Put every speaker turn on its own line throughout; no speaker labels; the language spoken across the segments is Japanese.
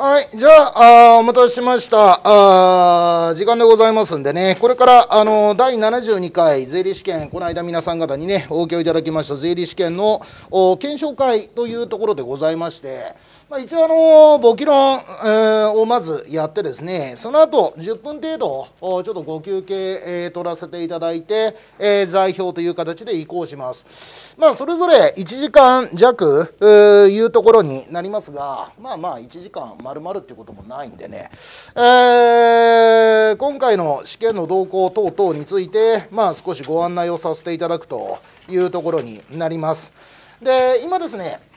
はい、じゃあ、あお待たせしましたあ。時間でございますんでね、これから、あの、第72回税理試験、この間皆さん方にね、お受けをいただきました税理試験の検証会というところでございまして、まあ、一応あの募金論、をまずやってですねその後10分程度ちょっとご休憩、えー、取らせていただいて、えー、在票という形で移行します、まあ、それぞれ1時間弱いうところになりますがまあまあ1時間丸々っていうこともないんでね、えー、今回の試験の動向等々について、まあ、少しご案内をさせていただくというところになりますで今ですね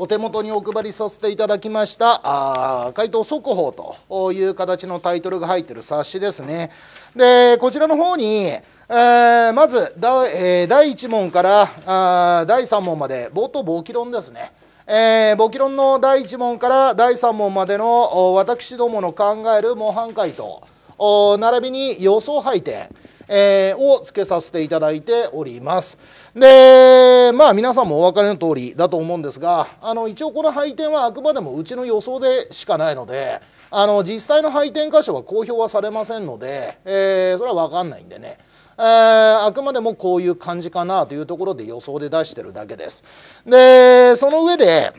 お手元にお配りさせていただきましたあ回答速報という形のタイトルが入ってる冊子ですねでこちらの方にえー、まずだ、えー、第1問からあ第3問まで冒頭簿記論ですね、えー、簿記論の第1問から第3問までの私どもの考える模範解答並びに予想配点、えー、をつけさせていただいております。でまあ皆さんもお分かりの通りだと思うんですがあの一応この配点はあくまでもうちの予想でしかないのであの実際の配点箇所は公表はされませんので、えー、それは分かんないんでね。えー、あくまでもこういう感じかなというところで予想で出してるだけです。でその上で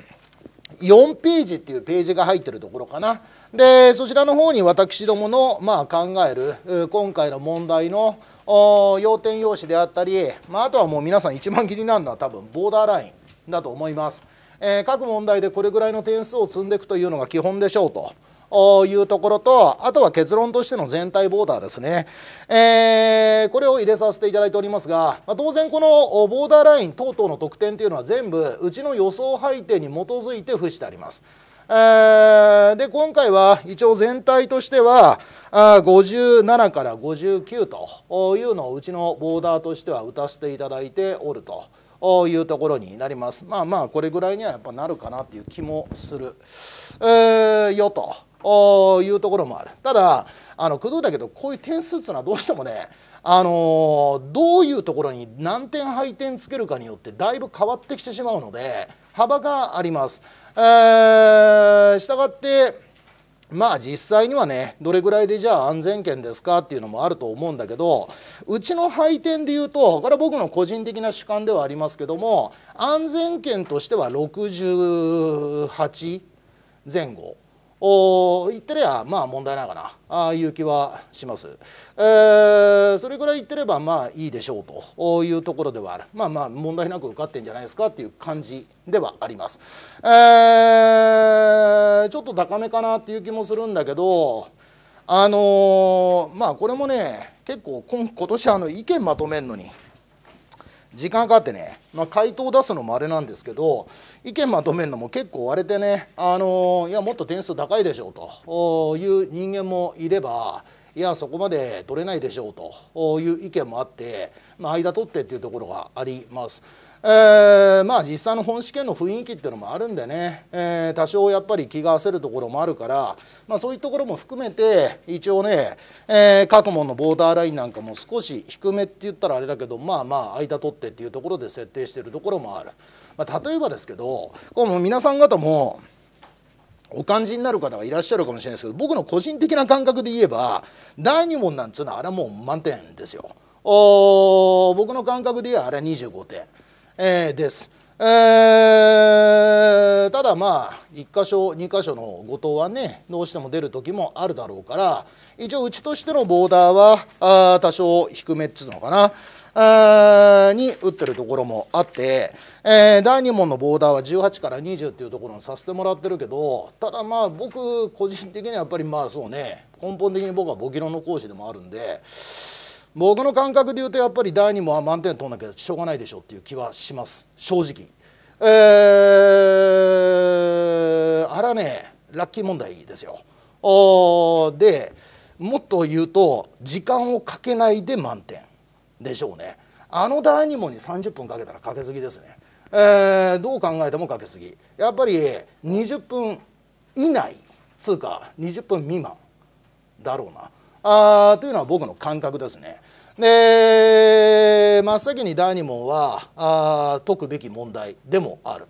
4ページっていうページが入ってるところかな。でそちらの方に私どもの、まあ、考える今回の問題の要点要紙であったり、まあ、あとはもう皆さん一番気になるのは多分ボーダーラインだと思います、えー、各問題でこれぐらいの点数を積んでいくというのが基本でしょうと。いうところとあとは結論としての全体ボーダーですね、えー、これを入れさせていただいておりますが、まあ、当然このボーダーライン等々の得点というのは全部うちの予想配定に基づいて付してあります。で今回は一応全体としては57から59というのをうちのボーダーとしては打たせていただいておると。いうところになりますまあまあこれぐらいにはやっぱなるかなっていう気もする、えー、よというところもあるただあの工藤だけどこういう点数っていうのはどうしてもねあのー、どういうところに何点配点つけるかによってだいぶ変わってきてしまうので幅があります。えしたがってまあ実際にはねどれぐらいでじゃあ安全圏ですかっていうのもあると思うんだけどうちの配点で言うとこれは僕の個人的な主観ではありますけども安全圏としては68前後。お言ってりゃまあ問題ないかなあいう気はします、えー、それぐらい言ってればまあいいでしょうというところではあるまあまあ問題なく受かってんじゃないですかっていう感じではあります、えー、ちょっと高めかなっていう気もするんだけどあのー、まあこれもね結構今年あの意見まとめるのに時間かかってね、まあ、回答を出すのもあれなんですけど意見まとめるのも結構割れてね、あのいやもっと点数高いでしょうという人間もいればいやそこまで取れないでしょうという意見もあって、まあ、間取ってっていうところがあります。えー、まあ実際の本試験の雰囲気っていうのもあるんでね、えー、多少やっぱり気が焦るところもあるから、まあ、そういうところも含めて一応ね、えー、各門のボーダーラインなんかも少し低めって言ったらあれだけどまあまあ間取ってっていうところで設定してるところもある、まあ、例えばですけどこう皆さん方もお感じになる方がいらっしゃるかもしれないですけど僕の個人的な感覚で言えば第2問なんつうのはあれはもう満点ですよ。お僕の感覚で言えばあれは25点えー、です。えー、ただまあ1箇所2箇所の後藤はねどうしても出る時もあるだろうから一応うちとしてのボーダーはあー多少低めっつうのかなあに打ってるところもあって、えー、第2問のボーダーは18から20っていうところにさせてもらってるけどただまあ僕個人的にはやっぱりまあそうね根本的に僕はボキロの講師でもあるんで。僕の感覚で言うとやっぱり第2問は満点取んなきゃしょうがないでしょっていう気はします正直えー、あらねラッキー問題ですよおでもっと言うと時間をかけないで満点でしょうねあの第2問に30分かけたらかけすぎですね、えー、どう考えてもかけすぎやっぱり20分以内つうか20分未満だろうなあというのは僕の感覚ですね。で真っ先に第2問はあ解くべき問題でもある。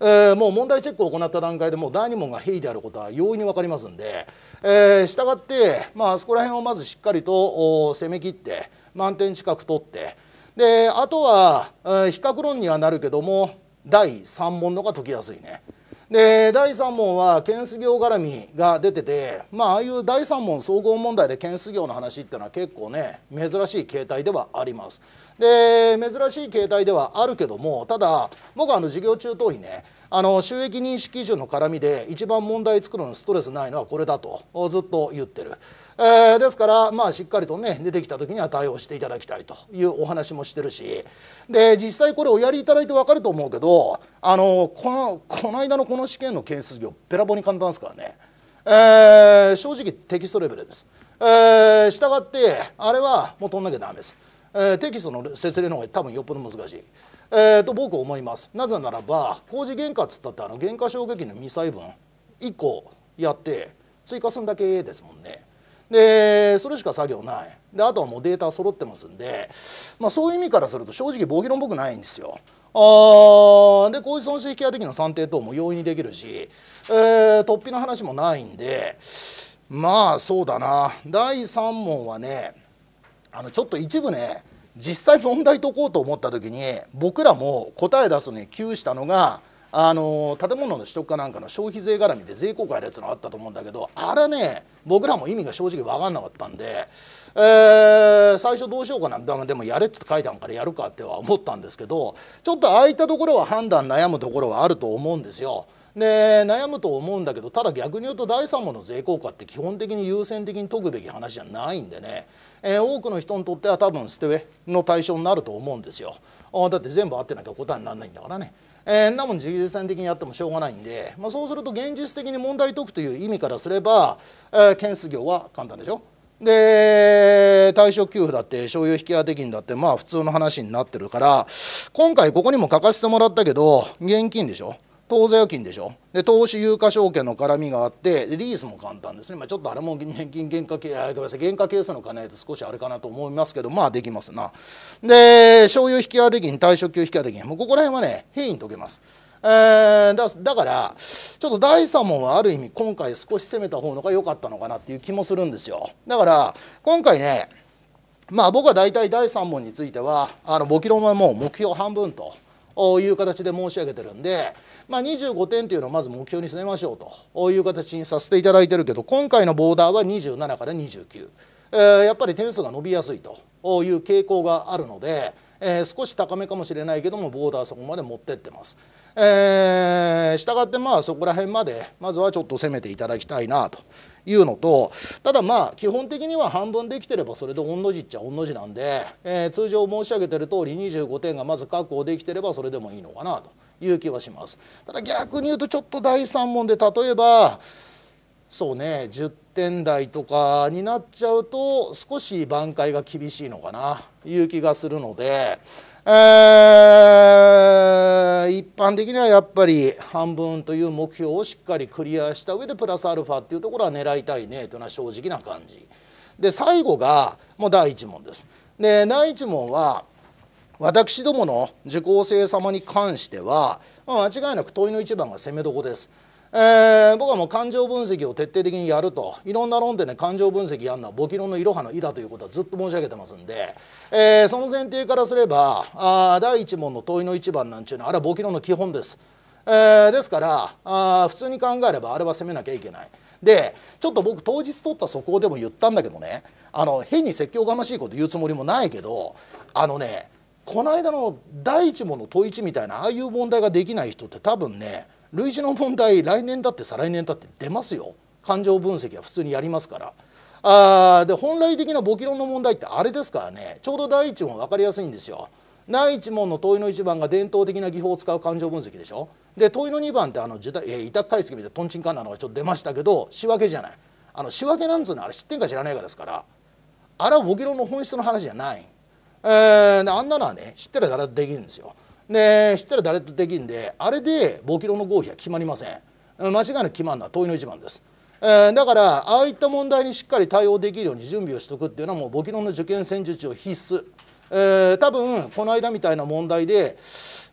えー、もう問題チェックを行った段階でもう第2問が平易であることは容易に分かりますんで、えー、したがって、まあそこら辺をまずしっかりと攻め切って満点近く取ってであとは、えー、比較論にはなるけども第3問のが解きやすいね。で第3問は検出業絡みが出ててまあああいう第3問総合問題で検出業の話っていうのは結構ね珍しい形態ではあります。で珍しい形態ではあるけどもただ僕はあの授業中通りねあの収益認識基準の絡みで一番問題作るのストレスないのはこれだとずっと言ってる。えー、ですから、まあ、しっかりとね出てきた時には対応していただきたいというお話もしてるしで実際これおやりいただいて分かると思うけどあのこのこの間のこの試験の建設業べらぼに簡単ですからね、えー、正直テキストレベルです。えー、したがってあれはもう取んなきゃダメです。えー、テキストの説明の方が多分よっぽど難しい。えー、と僕は思いますなぜならば工事原価っつったってあの原価衝撃の未細分1個やって追加するだけですもんね。でそれしか作業ないであとはもうデータ揃ってますんで、まあ、そういう意味からすると正直防御論くないんですよ。あでこういう損失引き当て機の算定等も容易にできるし、えー、突飛の話もないんでまあそうだな第3問はねあのちょっと一部ね実際問題解こうと思った時に僕らも答え出すのに窮したのが「あの建物の取得かなんかの消費税絡みで税果やるやつのあったと思うんだけどあれね僕らも意味が正直分かんなかったんで、えー、最初どうしようかなでもやれって書いてあるからやるかっては思ったんですけどちょっとああいったところは判断悩むところはあると思うんですよ。で悩むと思うんだけどただ逆に言うと第三部の税効果って基本的に優先的に解くべき話じゃないんでね、えー、多くの人にとっては多分捨て上の対象になると思うんですよ。だって全部合ってなきゃ答えにならないんだからね。えー、んなもん実産的にやってもしょうがないんで、まあ、そうすると現実的に問題解くという意味からすれば、えー、検出業は簡単でしょで退職給付だって所有引き当て金だってまあ普通の話になってるから今回ここにも書かせてもらったけど現金でしょ当座預金でしょで投資有価証券の絡みがあってリースも簡単ですね、まあ、ちょっとあれも年金原価計ごめんなさい原価計算の金で少しあれかなと思いますけどまあできますなで所有引き当金退職給引き当金もうここら辺はね変異に解けますえー、だだからちょっと第3問はある意味今回少し攻めた方のが良かったのかなっていう気もするんですよだから今回ねまあ僕は大体第3問についてはあの簿記論はもう目標半分という形で申し上げてるんでまあ、25点というのをまず目標に据めましょうという形にさせていただいてるけど今回のボーダーは27から29、えー、やっぱり点数が伸びやすいという傾向があるので、えー、少し高めかもしれないけどもボーダーそこまで持ってってます。えしたがってまあそこら辺までまずはちょっと攻めていただきたいなというのとただまあ基本的には半分できてればそれで御の字っちゃ御の字なんで、えー、通常申し上げてる通り25点がまず確保できてればそれでもいいのかなと。いう気はしますただ逆に言うとちょっと第3問で例えばそうね10点台とかになっちゃうと少し挽回が厳しいのかないう気がするので、えー、一般的にはやっぱり半分という目標をしっかりクリアした上でプラスアルファっていうところは狙いたいねというのは正直な感じで最後がもう第1問です。で第1問は私どもの受講生様に関しては、まあ、間違いなく問いの一番が攻めどこです。えー、僕はもう感情分析を徹底的にやるといろんな論点で感情分析やるのは簿記論のいろはの「い」だということはずっと申し上げてますんで、えー、その前提からすればあ第一問の問いの一番なんちゅうのはあれは簿記論の基本です、えー、ですからあ普通に考えればあれは攻めなきゃいけないでちょっと僕当日取った速報でも言ったんだけどねあの変に説教がましいこと言うつもりもないけどあのねこの間の第一問の問一みたいなああいう問題ができない人って多分ね類似の問題来年だって再来年だって出ますよ感情分析は普通にやりますから。あで本来的な簿記論の問題ってあれですからねちょうど第一問分かりやすいんですよ。第一問の問いの1番が伝統的な技法を使う感情分析でしょで問いの2番ってあの受託、えー、委託買い付みたいなとんちんかんなのがちょっと出ましたけど仕分けじゃないあの仕分けなんつうのあれ知ってんか知らないかですからあれは簿記論の本質の話じゃないえー、であんなのはね知ったら誰とできるんですよ。で知ったら誰とできるんであれで5キロの合否は決まりません。間違いなく決まるのは問いの一番です。えー、だからああいった問題にしっかり対応できるように準備をしておくっていうのはもう簿記論の受験戦術を必須、えー、多分この間みたいな問題で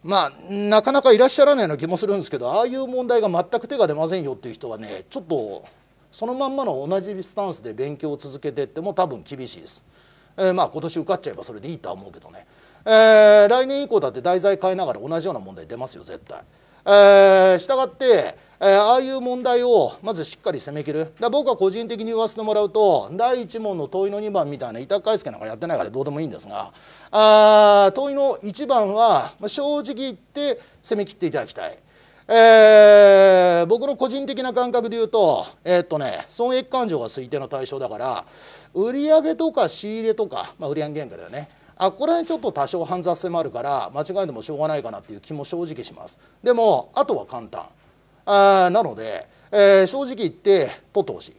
まあなかなかいらっしゃらないような気もするんですけどああいう問題が全く手が出ませんよっていう人はねちょっとそのまんまの同じスタンスで勉強を続けてっても多分厳しいです。えー、まあ今年受かっちゃえばそれでいいとは思うけどね、えー、来年以降だって題材変えながら同じような問題出ますよ絶対。えー、したがって、えー、ああいう問題をまずしっかり攻めきるだ僕は個人的に言わせてもらうと第1問の問いの2番みたいな委託買いけなんかやってないからどうでもいいんですがあ問いの1番は正直言って攻め切っていただきたい。えー、僕の個人的な感覚で言うと、えー、っとね、損益勘定が推定の対象だから、売上とか仕入れとか、まあ、売上原価だよねあこれにちょっと多少煩雑性もあるから間違えてもしょうがないかなっていう気も正直しますでもあとは簡単あなので、えー、正直言って取ってほしい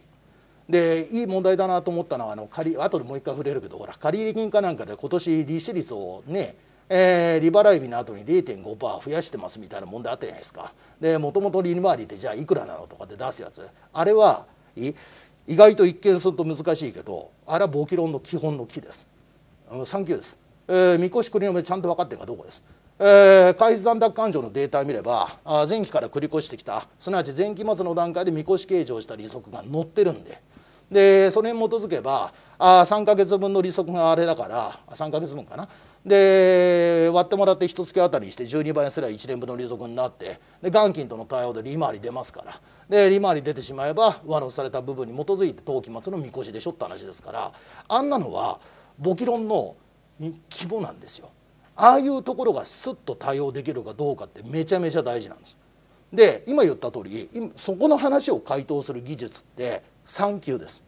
でいい問題だなと思ったのはあの借後でもう一回触れるけどほら借入金かなんかで今年利子率をねえー、利払い日の後に0.5%増やしてますみたいな問題あったじゃないですかでもともと利回りってじゃあいくらなのとかで出すやつあれはいい意外と一見すると難しいけどあれは簿記論の基本の木ですあの3級です、えー、三越国のちゃんと分かってるかどこですえー、開示残高勘定のデータを見ればあ前期から繰り越してきたすなわち前期末の段階で見越し計上した利息が載ってるんででそれに基づけばあ3か月分の利息があれだから3か月分かなで割ってもらって一月あたりにして12倍すれば1年分の利息になってで元金との対応で利回り出ますからで利回り出てしまえば上乗せされた部分に基づいて当期末の見越しでしょって話ですからあんなのは簿記論の規模なんですよ。ああいうところがスッと対応できるかどうかってめちゃめちゃ大事なんです。で今言った通りそこの話を回答する技術って3級です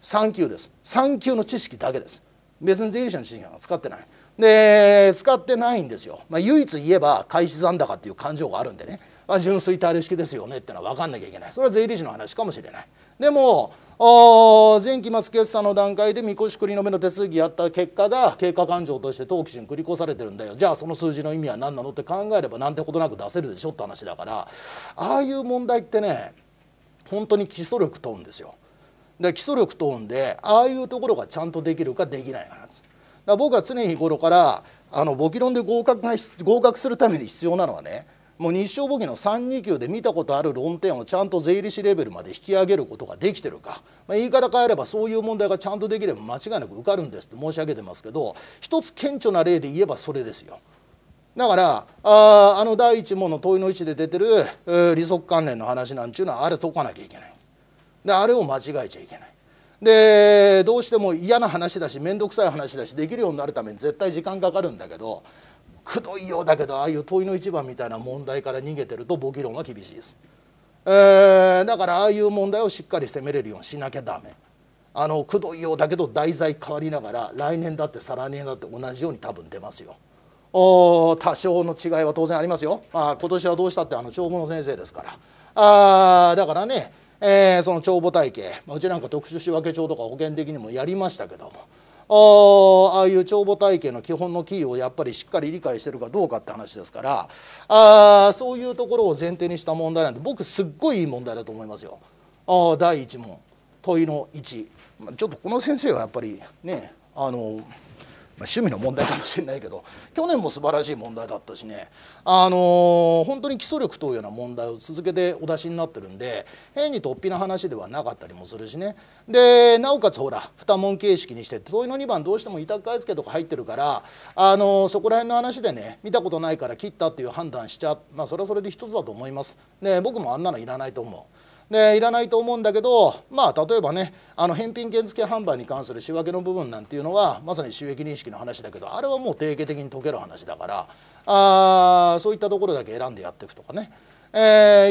3級です3級の知識だけです別に税理士の資金は使ってないで使ってないんですよ、まあ、唯一言えば開始残高っていう勘定があるんでねあ純粋対立式ですよねってのは分かんなきゃいけないそれは税理士の話かもしれないでも前期末決算の段階でみこし繰りの目の手続きやった結果が経過勘定として登記に繰り越されてるんだよじゃあその数字の意味は何なのって考えればなんてことなく出せるでしょって話だからああいう問題ってね本当に基礎力問うんですよで基礎力問うんでああいうところがちゃんとできるかできないなんですだ僕は常日頃からあの簿記論で合格が合格するために必要なのはねもう日照簿記の3 2級で見たことある論点をちゃんと税理士レベルまで引き上げることができてるか、まあ、言い方変えればそういう問題がちゃんとできれば間違いなく受かるんですって申し上げてますけど一つ顕著な例で言えばそれですよ。だからああの第1問の問いの位置で出てる、え利息関連の話なんていうのはあれ解かなきゃいけない。であれを間違えちゃいけないでどうしても嫌な話だし面倒くさい話だしできるようになるために絶対時間かかるんだけどくどいようだけどああいう問いの一番みたいな問題から逃げてると簿記論は厳しいです、えー、だからああいう問題をしっかり責めれるようにしなきゃダメあのくどいようだけど題材変わりながら来年だって再来年だって同じように多分出ますよお多少の違いは当然ありますよ、まあ、今年はどうしたってあの長文の先生ですからあだからねえー、その帳簿体系、まあ、うちなんか特殊仕分け帳とか保険的にもやりましたけどもああいう帳簿体系の基本のキーをやっぱりしっかり理解してるかどうかって話ですからあそういうところを前提にした問題なんで僕すっごいいい問題だと思いますよ。あ第1問問いの1ちょっとこの先生はやっぱりねあのまあ、趣味の問題かもしれないけど去年も素晴らしい問題だったしね、あのー、本当に基礎力というような問題を続けてお出しになってるんで変に突飛な話ではなかったりもするしねでなおかつほら二問形式にして問いの2番どうしても委託買い付けとか入ってるから、あのー、そこら辺の話でね見たことないから切ったっていう判断しちゃまあそれはそれで一つだと思います。で僕もあんなのいらないと思う。でいらないと思うんだけどまあ例えばねあの返品券付け販売に関する仕分けの部分なんていうのはまさに収益認識の話だけどあれはもう定型的に解ける話だからあそういったところだけ選んでやっていくとかね、え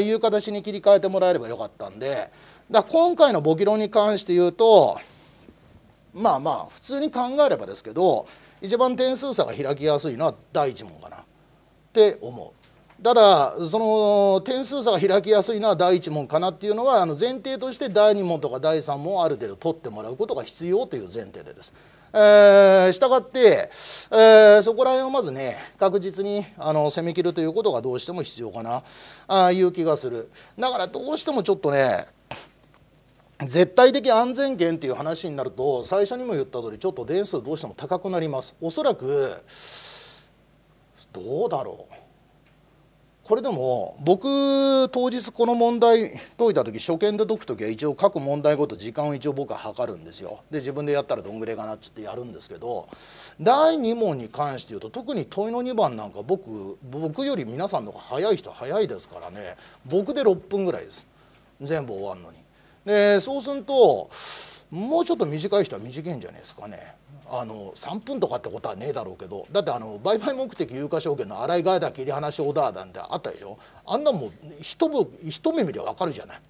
ー、いう形に切り替えてもらえればよかったんでだ今回の簿記論に関して言うとまあまあ普通に考えればですけど一番点数差が開きやすいのは第1問かなって思う。ただその点数差が開きやすいのは第1問かなっていうのはあの前提として第2問とか第3問ある程度取ってもらうことが必要という前提でです。えー、したがって、えー、そこら辺をまずね確実にあの攻めきるということがどうしても必要かなあいう気がするだからどうしてもちょっとね絶対的安全源っていう話になると最初にも言った通りちょっと点数どうしても高くなりますおそらくどうだろうこれでも僕当日この問題解いた時初見で解く時は一応各問題ごと時間を一応僕は測るんですよで自分でやったらどんぐらいかなっつってやるんですけど第2問に関して言うと特に問いの2番なんか僕僕より皆さんの方が早い人は早いですからね僕で6分ぐらいです全部終わるのにでそうするともうちょっと短い人は短いんじゃないですかねあの3分とかってことはねえだろうけどだってあの売買目的有価証券の洗い替えだ切り離しオーダーなんてあったでしょあんなもん一一目見りゃ分かるじゃない、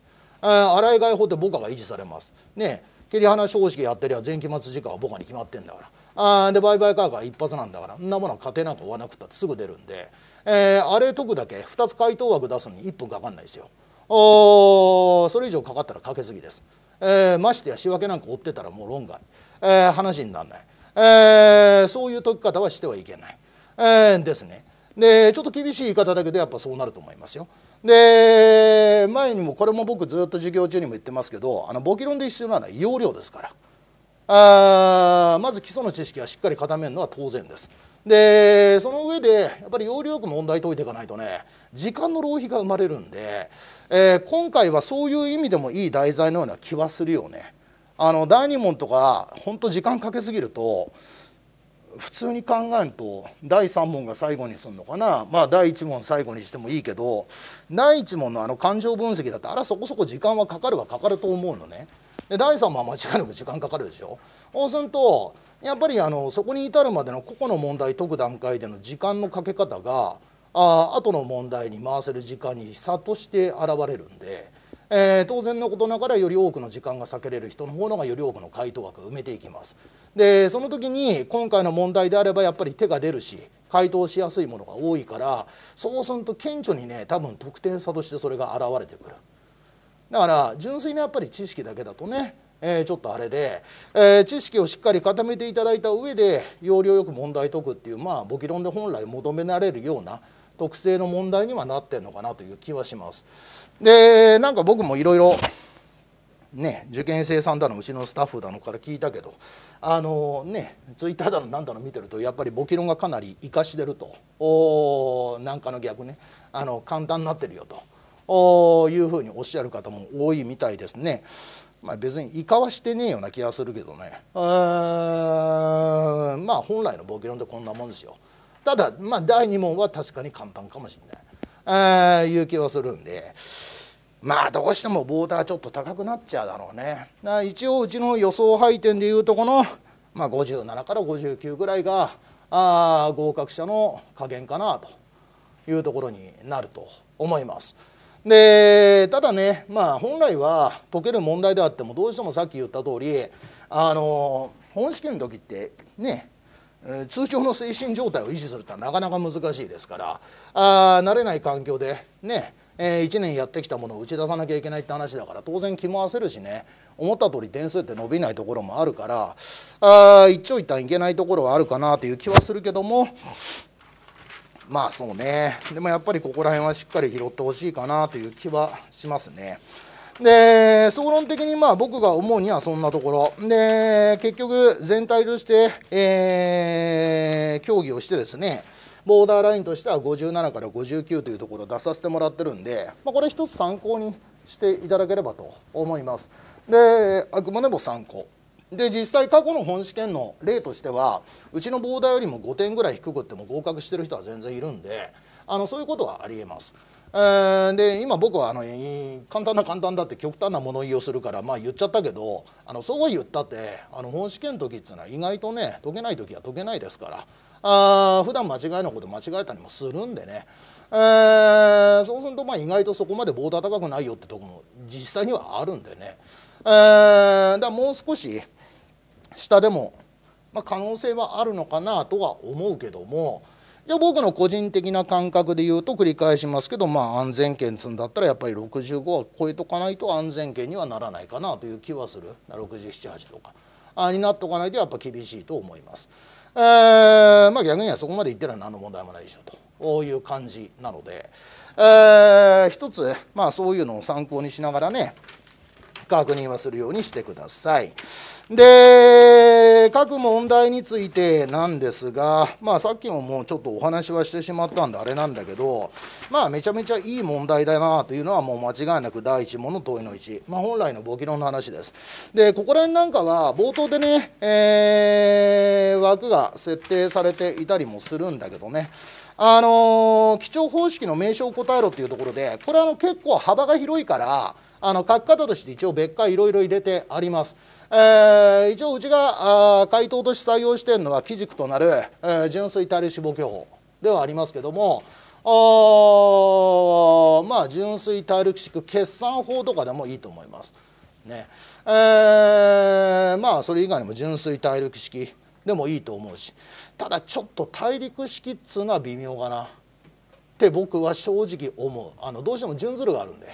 えー、洗い替え法って僕が維持されますね切り離し方式やってりゃ前期末時間は僕らに決まってんだからあで売買価格は一発なんだからそんなものは家庭なんか追わなくたってすぐ出るんで、えー、あれ解くだけ2つ回答枠出すのに1分かかんないですよおそれ以上かかったらかけすぎです、えー、ましてや仕分けなんか追ってたらもう論外、えー、話にならないえー、そういう解き方はしてはいけない、えー、ですね。でちょっと厳しい言い方だけどやっぱそうなると思いますよ。で前にもこれも僕ずっと授業中にも言ってますけどあの簿記論で必要なのは要領ですからあまず基礎の知識はしっかり固めるのは当然です。でその上でやっぱり要領よく問題解いていかないとね時間の浪費が生まれるんで、えー、今回はそういう意味でもいい題材のような気はするよね。あの第2問とか本当時間かけすぎると普通に考えると第3問が最後にするのかなまあ第1問最後にしてもいいけど第1問のあの感情分析だってあらそこそこ時間はかかるはかかると思うのねで第3問は間違いなく時間かかるでしょそうするとやっぱりあのそこに至るまでの個々の問題解く段階での時間のかけ方があ後の問題に回せる時間に差として現れるんで。えー、当然のことながらより多くの時間が割けれる人の方のがより多くの回答枠を埋めていきますでその時に今回の問題であればやっぱり手が出るし回答しやすいものが多いからそうすると顕著にね多分得点差としてそれが現れてくるだから純粋なやっぱり知識だけだとねえー、ちょっとあれで、えー、知識をしっかり固めていただいた上で要領よく問題解くっていうまあ簿記論で本来求められるような特性の問題にはなってるのかなという気はします。でなんか僕もいろいろね受験生さんだのうちのスタッフだのから聞いたけどあのねツイッターだのなんだの見てるとやっぱり簿記論がかなり生かしてるとおなんかの逆ねあの簡単になってるよとおいうふうにおっしゃる方も多いみたいですね。まあ、別に生かはしてねえような気がするけどねまあ本来の簿記論ってこんなもんですよ。ただまあ第2問は確かに簡単かもしれない。あいう気はするんで。まあどうしてもボーダーちょっと高くなっちゃうだろうね。一応うちの予想配点でいうとこの、まあ、57から59ぐらいがあ合格者の加減かなというところになると思います。でただね、まあ、本来は解ける問題であってもどうしてもさっき言った通りあの本試験の時ってね通常の精神状態を維持するってのはなかなか難しいですからあ慣れない環境でねえー、1年やってきたものを打ち出さなきゃいけないって話だから当然気も焦るしね思った通り点数って伸びないところもあるからあ一長一短いけないところはあるかなという気はするけどもまあそうねでもやっぱりここら辺はしっかり拾ってほしいかなという気はしますね。で総論的にまあ僕が思うにはそんなところで結局全体として、えー、協議をしてですねボーダーラインとしては57から59というところを出させてもらってるんで、まあ、これ一つ参考にしていただければと思います。であくまでも参考で実際過去の本試験の例としてはうちのボーダーよりも5点ぐらい低くっても合格してる人は全然いるんであのそういうことはありえます。えー、で今僕はあの簡単な簡単だって極端な物言いをするからまあ言っちゃったけどあのそう言ったってあの本試験の時っていうのは意外とね解けない時は解けないですからあ普段間違いのこと間違えたりもするんでね、えー、そうするとまあ意外とそこまで棒高くないよってとこも実際にはあるんでね、えー、だもう少し下でも、まあ、可能性はあるのかなとは思うけども。じゃあ僕の個人的な感覚で言うと繰り返しますけど、まあ、安全圏積んだったらやっぱり65は超えとかないと安全圏にはならないかなという気はする678とかあになっておかないとやっぱ厳しいと思います。えー、まあ、逆にはそこまでいってら何の問題もないでしょとこういう感じなので、えー、一つ、まあ、そういうのを参考にしながらね確認はするようにしてください。で各問題についてなんですが、まあ、さっきももうちょっとお話はしてしまったんであれなんだけど、まあ、めちゃめちゃいい問題だなというのはもう間違いなく第一問の問いの1、まあ、本来の簿記論の話です。でここら辺なんかは冒頭でね、えー、枠が設定されていたりもするんだけどねあの基調方式の名称を答えろっていうところでこれはあの結構幅が広いからあの書き方として一応別回いろいろ入れてあります。えー、一応うちが回答として採用しているのは基軸となる、えー、純粋対脂肪巨法ではありますけどもあまあ純粋体力式決算法とかでもいいと思います。ねえー、まあそれ以外にも純粋対力式でもいいと思うしただちょっと大陸式っつうのは微妙かなって僕は正直思うあのどうしても順ずるがあるんで。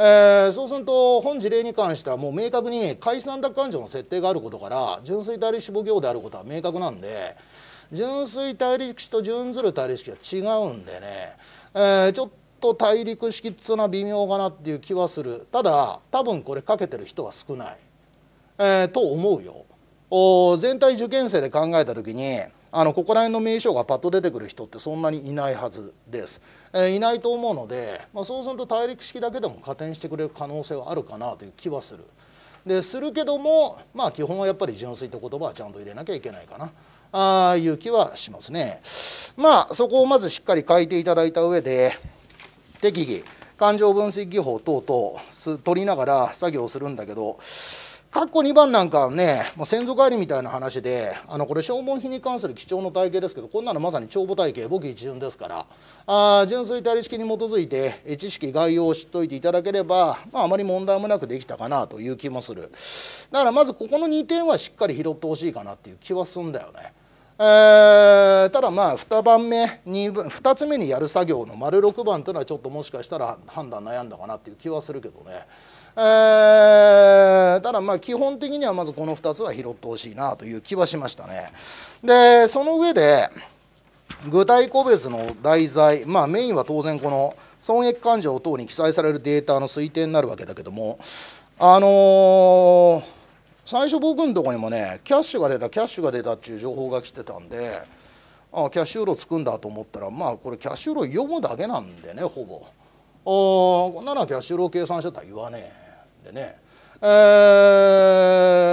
えー、そうすると本事例に関してはもう明確に解散奪勘定の設定があることから純粋対立志望業であることは明確なんで純粋対立式と準ずる対立式は違うんでね、えー、ちょっと大陸式っつうのは微妙かなっていう気はするただ多分これかけてる人は少ない、えー、と思うよお全体受験生で考えた時にあのここら辺の名称がパッと出てくる人ってそんなにいないはずです、えー、いないと思うので、まあ、そうすると大陸式だけでも加点してくれる可能性はあるかなという気はするでするけどもまあ基本はやっぱり純粋って言葉はちゃんと入れなきゃいけないかなあいう気はしますねまあそこをまずしっかり書いていただいた上で適宜感情分析技法等々取りながら作業するんだけど括弧2番なんかはね、まあ、先祖返りみたいな話であのこれ消耗品に関する貴重な体系ですけどこんなのまさに帳簿体系簿記一巡ですからあ純粋対理式に基づいて知識概要を知っておいていただければ、まあ、あまり問題もなくできたかなという気もするだからまずここの2点はしっかり拾ってほしいかなっていう気はすんだよね。えー、ただまあ2番目 2, 2つ目にやる作業の丸6番というのはちょっともしかしたら判断悩んだかなっていう気はするけどね。えただまあ基本的にはまずこの2つは拾ってほしいなという気はしましたね。でその上で具体個別の題材、まあ、メインは当然この損益勘定等に記載されるデータの推定になるわけだけどもあのー、最初僕のとこにもねキャッシュが出たキャッシュが出たっていう情報が来てたんであキャッシュフローつくんだと思ったらまあこれキャッシュフロー読むだけなんでねほぼ。おこんなのはキャッシュフロー計算してたら言わねえ。でね、え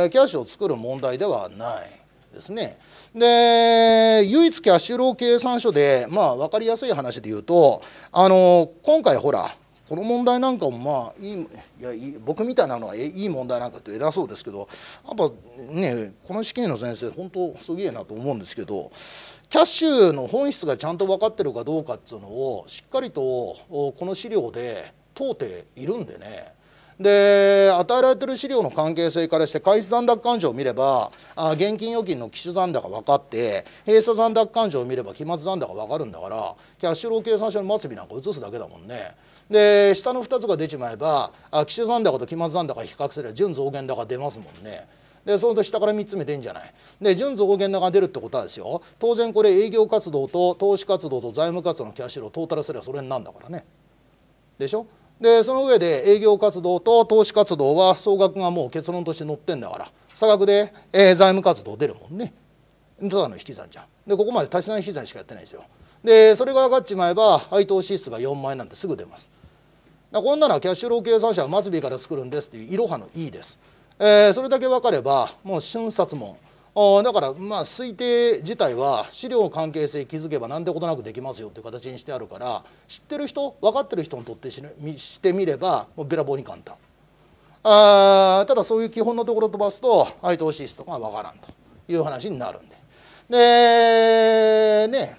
ー、キャッシュを作る問題ではないですね。で唯一キャッシュロー計算書で、まあ、分かりやすい話で言うとあの今回ほらこの問題なんかもまあいいいや僕みたいなのはいい問題なんかって偉そうですけどやっぱねこの試験の先生本当すげえなと思うんですけどキャッシュの本質がちゃんと分かってるかどうかっていうのをしっかりとこの資料で問うているんでねで与えられてる資料の関係性からして開始残高勘定を見ればあ現金預金の期首残高分かって閉鎖残高勘定を見れば期末残高分かるんだからキャッシュロー計算書の末尾なんか移すだけだもんね。で下の2つが出ちまえば期首残高と期末残高比較すれば純増減高出ますもんね。でそのと下から3つ目出んじゃないで純増減高が出るってことはですよ当然これ営業活動と投資活動と財務活動のキャッシュロートータルすればそれになるんだからねでしょでその上で営業活動と投資活動は総額がもう結論として載ってんだから差額で、えー、財務活動出るもんねただの引き算じゃんでここまで足し算引き算しかやってないですよでそれが分かっちまえば配当支出が4万円なんてすぐ出ますだこんなのはキャッシュロー計算者は末尾から作るんですっていういろはのいい」です、えー、それだけ分かればもう瞬殺もあだから、まあ、推定自体は資料関係性気づけばなんてことなくできますよという形にしてあるから知ってる人分かってる人にとってししてみればもうべらぼうに簡単あただそういう基本のところ飛ばすと相投ですとか分からんという話になるんででね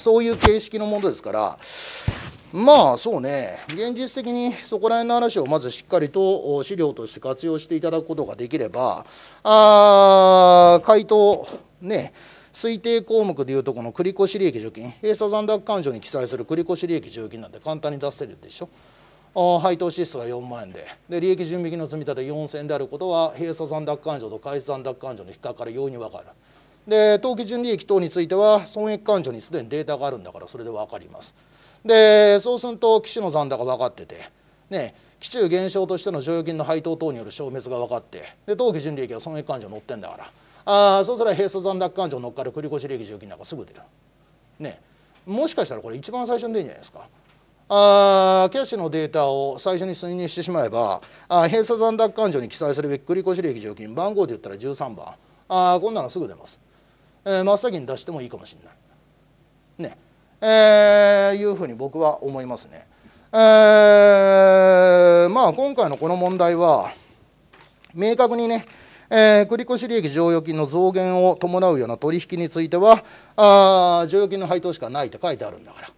そういう形式のものですからまあそうね、現実的にそこら辺の話をまずしっかりと資料として活用していただくことができれば、あ回答、ね、推定項目でいうと、この繰越利益除金、閉鎖残高勘定に記載する繰越利益除金なんて簡単に出せるでしょ。配当支出が4万円でで利益準備金の積み立て4000円であることは閉鎖残高勘定と開始残高勘定の比較から容易に分かるで当期純利益等については損益勘定にすでにデータがあるんだからそれで分かりますでそうすると騎手の残高分かっててね基中減少としての剰余金の配当等による消滅が分かってで当期純利益は損益勘定乗ってんだからあそうすれば閉鎖残高勘定乗っかる繰越利益重金なんかすぐ出るねもしかしたらこれ一番最初に出るんじゃないですかあキャッシュのデータを最初に推認してしまえばあ閉鎖残高勘定に記載するべき繰越利益重金番号で言ったら13番あこんなのすぐ出ます、えー、真っ先に出してもいいかもしれないねえー、いうふうに僕は思いますね。えー、まあ今回のこの問題は明確にね、えー、繰越利益剰余金の増減を伴うような取引についてはあ剰余金の配当しかないと書いてあるんだから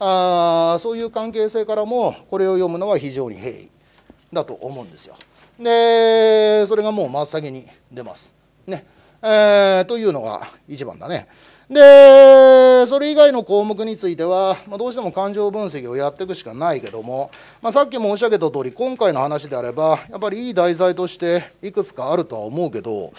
あそういう関係性からもこれを読むのは非常に平易だと思うんですよ。でそれがもう真っ先に出ます。ねえー、というのが一番だね。でそれ以外の項目については、まあ、どうしても感情分析をやっていくしかないけども、まあ、さっき申し上げた通り今回の話であればやっぱりいい題材としていくつかあるとは思うけど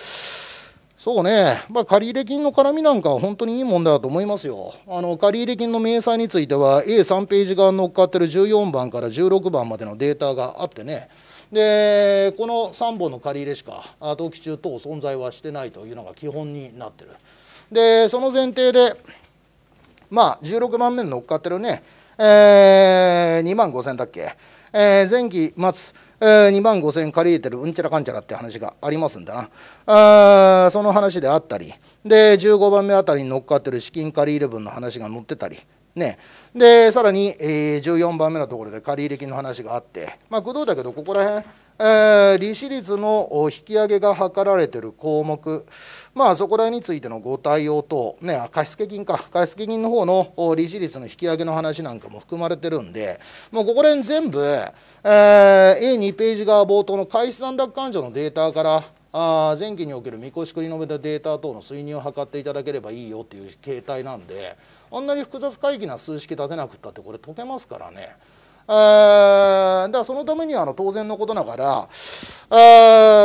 そうね、まあ、借入金の絡みなんかは本当にいい問題だと思いますよ。あの借入金の明細については A3 ページ側に乗っかってる14番から16番までのデータがあってね。でこの3本の借り入れしか登記中等存在はしてないというのが基本になってる。でその前提でまあ16番目に乗っかってるね、えー、2万5000だっけ、えー、前期末えー、2万5000借りてるうんちゃらかんちゃらって話がありますんだなあその話であったりで15番目あたりに乗っかってる資金借り入れ分の話が載ってたりね、でさらに、えー、14番目のところで借入金の話があって、まあ、工藤だけどここら辺、えー、利子率の引き上げが図られている項目、まあ、そこら辺についてのご対応と、ね、貸付金か、貸付金の方の利子率の引き上げの話なんかも含まれてるんで、もうここら辺全部、えー、A2 ページ側冒頭の開始残高勘定のデータからあ前期におけるみこし繰り述べたデータ等の推認を図っていただければいいよっていう形態なんであんなに複雑会議な数式立てなくったってこれ解けますからね。だからそのためにはあの当然のことながら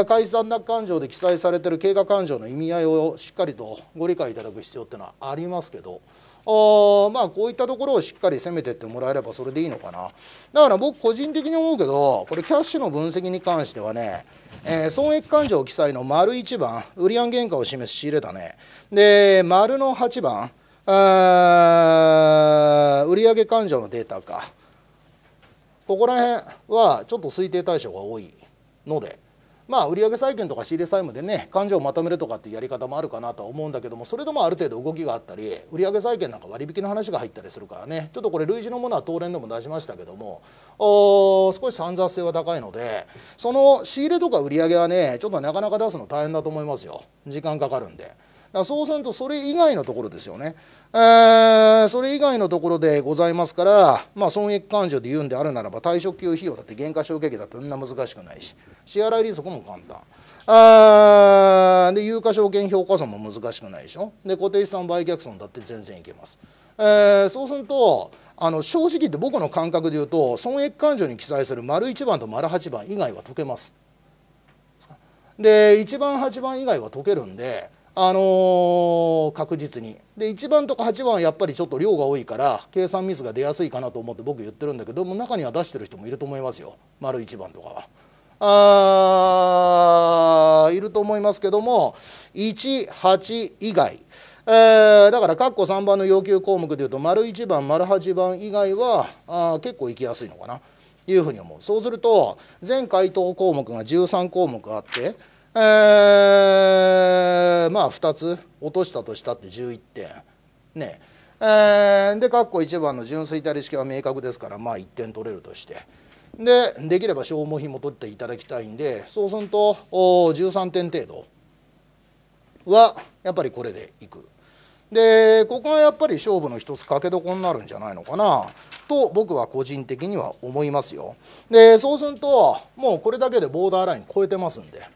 解散奪還条で記載されてる経過勘定の意味合いをしっかりとご理解いただく必要っていうのはありますけど。あまあこういったところをしっかり攻めてってもらえればそれでいいのかなだから僕個人的に思うけどこれキャッシュの分析に関してはね、えー、損益勘定記載の丸1番売上原価を示す仕入れたねで丸の8番売上勘定のデータかここら辺はちょっと推定対象が多いので。まあ、売上債権とか仕入れ債務でね勘定をまとめるとかっていうやり方もあるかなとは思うんだけどもそれでもある程度動きがあったり売上債権なんか割引の話が入ったりするからねちょっとこれ類似のものは当連でも出しましたけどもお少し散雑性は高いのでその仕入れとか売上はねちょっとなかなか出すの大変だと思いますよ時間かかるんで。だそうするとそれ以外のところですよね、えー、それ以外のところでございますから、まあ、損益勘定で言うんであるならば退職給費用だって減価償却費だってそんな難しくないし支払い利息も簡単。あで有価証券評価損も難しくないでしょで固定資産売却損だって全然いけます、えー、そうするとあの正直言って僕の感覚で言うと損益勘定に記載する丸1番と丸8番以外は解けますで1番8番以外は解けるんであのー、確実にで1番とか8番はやっぱりちょっと量が多いから計算ミスが出やすいかなと思って僕言ってるんだけども中には出してる人もいると思いますよ丸1番とかは。あいると思いますけども18以外、えー、だから括弧3番の要求項目でいうと丸1番丸8番以外はあ結構いきやすいのかなというふうに思うそうすると全回答項目が13項目あってえー、まあ2つ落としたとしたって11点ねえー、で括弧1番の純粋たり式は明確ですからまあ1点取れるとしてでできれば消耗品も取っていただきたいんでそうするとお13点程度はやっぱりこれでいくでここがやっぱり勝負の一つかけどこになるんじゃないのかなと僕は個人的には思いますよでそうするともうこれだけでボーダーライン超えてますんで。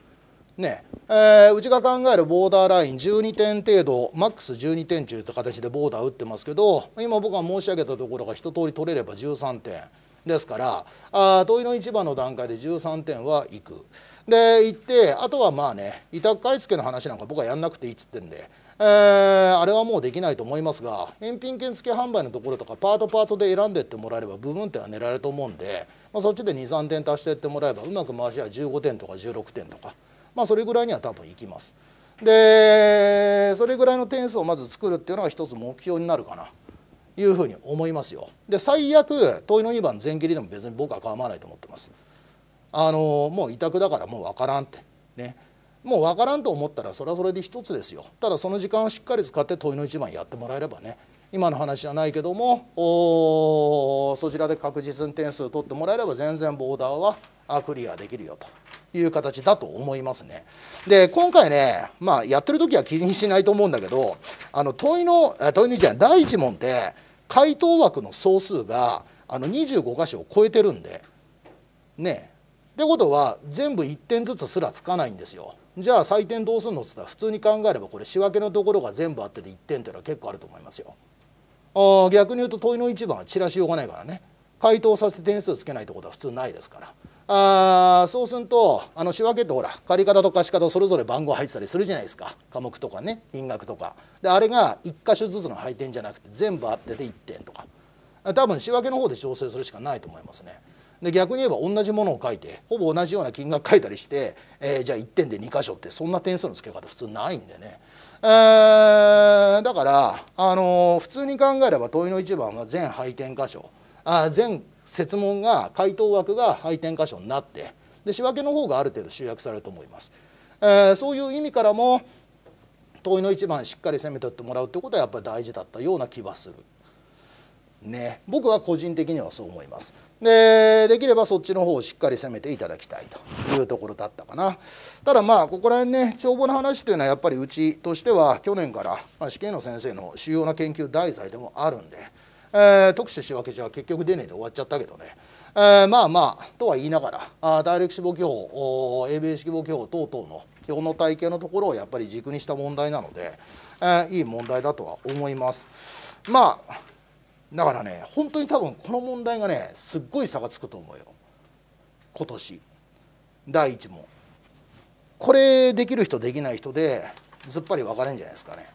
ねえー、うちが考えるボーダーライン12点程度マックス12点中という形でボーダー打ってますけど今僕が申し上げたところが一通り取れれば13点ですからあ問いの一番の段階で13点はいく。で行ってあとはまあね委託買い付けの話なんか僕はやんなくていいっつってんでえー、あれはもうできないと思いますが返品券付け販売のところとかパートパートで選んでってもらえれば部分点は狙えると思うんで、まあ、そっちで23点足してってもらえばうまく回しは15点とか16点とか。まあ、それぐらいには多分いきます。でそれぐらいの点数をまず作るっていうのが一つ目標になるかないうふうに思いますよ。で最悪問いの2番全切りでも別に僕は構わないと思ってます。あのもう委託だからもう分からんってねもう分からんと思ったらそれはそれで一つですよただその時間をしっかり使って問いの1番やってもらえればね今の話じゃないけどもそちらで確実に点数取ってもらえれば全然ボーダーはクリアできるよという形だと思いますね。で今回ね、まあ、やってる時は気にしないと思うんだけどあの問いの問いじゃない第1問って回答枠の総数があの25箇所を超えてるんでねってことは全部1点ずつすらつかないんですよ。じゃあ採点どうするのっつったら普通に考えればこれ仕分けのところが全部あってで1点っていうのは結構あると思いますよ。あ逆に言うと問いの1番は散らしようがないからね回答させて点数つけないってことは普通ないですから。あそうするとあの仕分けってほら借方と貸方それぞれ番号入ってたりするじゃないですか科目とかね金額とかであれが1箇所ずつの配点じゃなくて全部あってで1点とか多分仕分けの方で調整するしかないと思いますね。で逆に言えば同じものを書いてほぼ同じような金額書いたりして、えー、じゃあ1点で2箇所ってそんな点数の付け方普通ないんでね、えー、だから、あのー、普通に考えれば問いの1番は全配点箇所あ全設問が回答枠が配点箇所になってで仕分けの方がある程度集約されると思います。えー、そういう意味からも問いの一番しっかり攻めてってもらうってことはやっぱり大事だったような気はする。ね、僕は個人的にはそう思いますでできればそっちの方をしっかり攻めていただきたいというところだったかなただまあここら辺ね帳簿の話というのはやっぱりうちとしては去年から、まあ、死刑の先生の主要な研究題材でもあるんでえー、特殊仕分けじゃ結局出ねえで終わっちゃったけどね、えー、まあまあとは言いながらあ大陸志望教法 b 米式簿教法等々の基本の体系のところをやっぱり軸にした問題なので、えー、いい問題だとは思います。まあだからね本当に多分この問題がねすっごい差がつくと思うよ今年第1問これできる人できない人でずっぱり分かれんじゃないですかね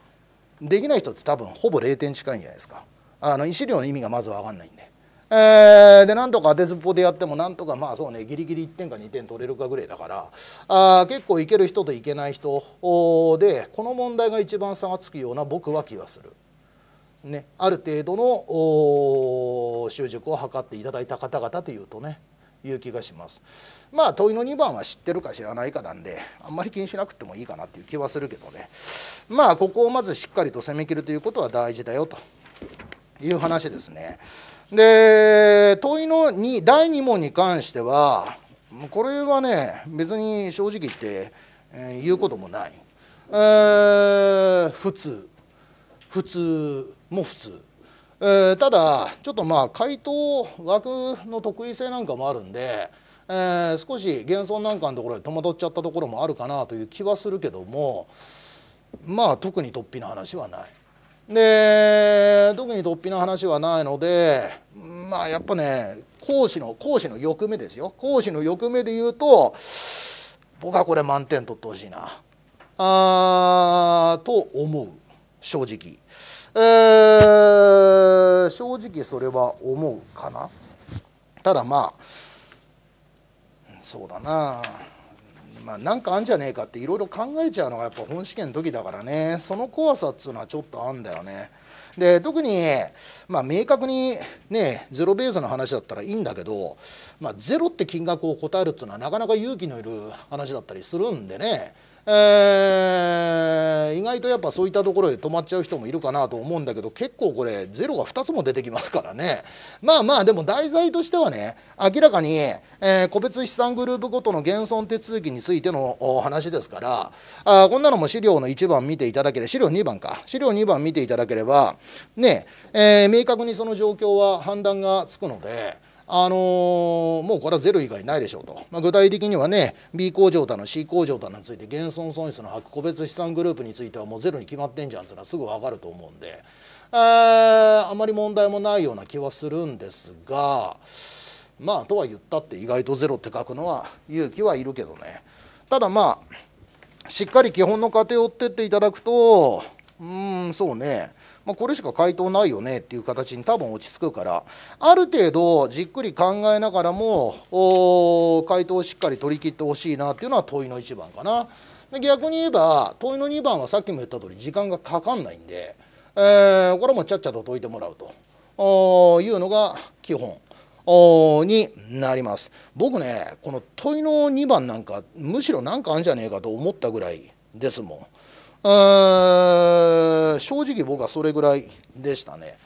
できない人って多分ほぼ0点近いんじゃないですかあの資料の意味がまず分かんないんで。えー、でなんとか当てずっぽでやってもなんとかまあそうねギリギリ1点か2点取れるかぐらいだからあ結構いける人といけない人でこの問題が一番差がつくような僕は気がする。ね、ある程度の習熟を図っていただいた方々というとねいう気がします。まあ問いの2番は知ってるか知らないかなんであんまり気にしなくてもいいかなっていう気はするけどねまあここをまずしっかりと攻めきるということは大事だよと。いう話ですね。で問いの2第2問に関してはこれはね別に正直言って、えー、言うこともない、えー、普通普通も普通、えー、ただちょっとまあ回答枠の得意性なんかもあるんで、えー、少し幻想なんかのところで戸惑っちゃったところもあるかなという気はするけどもまあ特に突飛な話はない。で特に突飛な話はないのでまあやっぱね講師の講師の欲目ですよ講師の欲目で言うと僕はこれ満点取ってほしいなあと思う正直、えー、正直それは思うかなただまあそうだなまあ、なんかあんじゃねえかっていろいろ考えちゃうのがやっぱ本試験の時だからねその怖さっつうのはちょっとあんだよね。で特に、まあ、明確に、ね、ゼロベースの話だったらいいんだけど、まあ、ゼロって金額を答えるってうのはなかなか勇気のいる話だったりするんでねえー、意外とやっぱそういったところで止まっちゃう人もいるかなと思うんだけど結構これゼロが2つも出てきますからねまあまあでも題材としてはね明らかに、えー、個別資産グループごとの減損手続きについての話ですからあこんなのも資料の1番見ていただければ資料2番か資料2番見ていただければね、えー、明確にその状況は判断がつくので。あのー、もうこれはゼロ以外ないでしょうと、まあ、具体的にはね B 工場だの C 工場だのについて減損損失の発個別資産グループについてはもうゼロに決まってんじゃんっていうのはすぐ分かると思うんで、ああまり問題もないような気はするんですがまあとは言ったって意外とゼロって書くのは勇気はいるけどねただまあしっかり基本の過程を追ってっていただくとうんそうねまあ、これしか回答ないよねっていう形に多分落ち着くからある程度じっくり考えながらも回答をしっかり取り切ってほしいなっていうのは問いの1番かな。逆に言えば問いの2番はさっきも言った通り時間がかかんないんで、えー、これもちゃっちゃと解いてもらうというのが基本。になります僕ねこの問いの2番なんかむしろなんかあんじゃねえかと思ったぐらいですもん。正直僕はそれぐらいでしたね。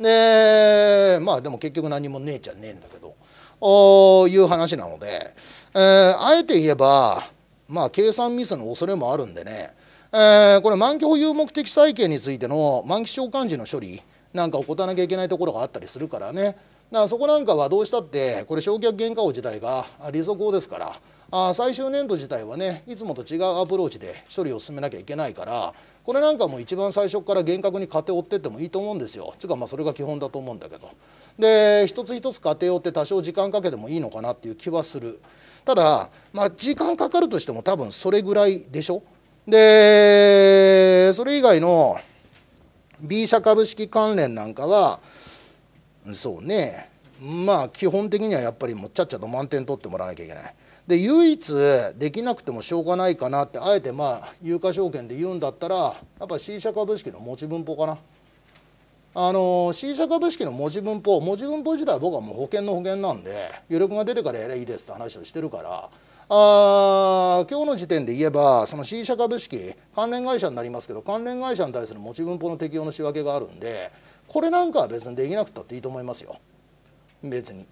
でまあでも結局何もねえちゃねえんだけどおいう話なので、えー、あえて言えば、まあ、計算ミスの恐れもあるんでね、えー、これ満期保有目的債権についての満期償還時の処理なんか怠らなきゃいけないところがあったりするからねだからそこなんかはどうしたってこれ償却原価法自体が利息法ですから。あ最終年度自体はねいつもと違うアプローチで処理を進めなきゃいけないからこれなんかも一番最初から厳格に家庭を追ってってもいいと思うんですよ。てかまあそれが基本だと思うんだけど。で一つ一つ家庭を追って多少時間かけてもいいのかなっていう気はする。ただ、まあ、時間かかるとしても多分それぐらいでしょ。でそれ以外の B 社株式関連なんかはそうねまあ基本的にはやっぱりもうちゃっちゃと満点取ってもらわなきゃいけない。で唯一できなくてもしょうがないかなってあえてまあ有価証券で言うんだったらやっぱ C 社株式の持ち分法かな。あの C 社株式の持ち分法持ち分法自体は僕はもう保険の保険なんで余力が出てからやればいいですって話をしてるからあ今日の時点で言えばその C 社株式関連会社になりますけど関連会社に対する持ち分法の適用の仕分けがあるんでこれなんかは別にできなくたっていいと思いますよ別に。